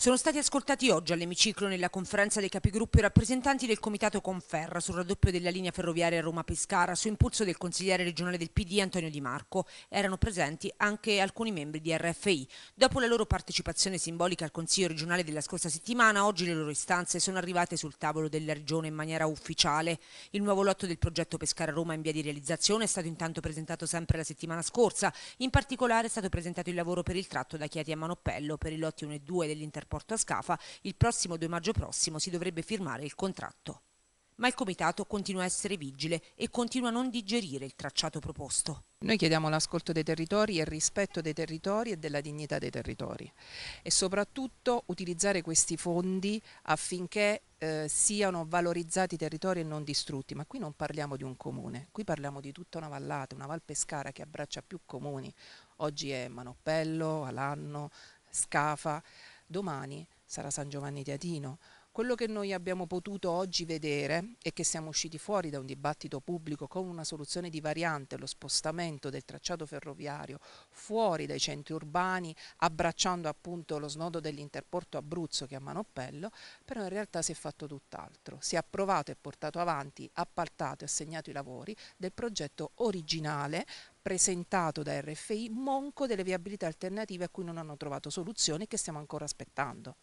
Sono stati ascoltati oggi all'emiciclo nella conferenza dei capigruppo i rappresentanti del Comitato Conferra sul raddoppio della linea ferroviaria Roma-Pescara su impulso del consigliere regionale del PD Antonio Di Marco. Erano presenti anche alcuni membri di RFI. Dopo la loro partecipazione simbolica al Consiglio regionale della scorsa settimana, oggi le loro istanze sono arrivate sul tavolo della regione in maniera ufficiale. Il nuovo lotto del progetto Pescara-Roma in via di realizzazione è stato intanto presentato sempre la settimana scorsa. In particolare è stato presentato il lavoro per il tratto da Chiati a Manopello per i lotti 1 e 2 dell'interpretazione Porto Scafa, il prossimo 2 maggio prossimo si dovrebbe firmare il contratto. Ma il Comitato continua a essere vigile e continua a non digerire il tracciato proposto. Noi chiediamo l'ascolto dei territori e il rispetto dei territori e della dignità dei territori e soprattutto utilizzare questi fondi affinché eh, siano valorizzati i territori e non distrutti, ma qui non parliamo di un comune, qui parliamo di tutta una vallata, una Val Pescara che abbraccia più comuni, oggi è Manoppello, Alanno, Scafa, Domani sarà San Giovanni di Adino, quello che noi abbiamo potuto oggi vedere e che siamo usciti fuori da un dibattito pubblico con una soluzione di variante, lo spostamento del tracciato ferroviario fuori dai centri urbani, abbracciando appunto lo snodo dell'interporto Abruzzo che è a Manoppello, però in realtà si è fatto tutt'altro. Si è approvato e portato avanti, appaltato e assegnato i lavori del progetto originale presentato da RFI, monco delle viabilità alternative a cui non hanno trovato soluzione e che stiamo ancora aspettando.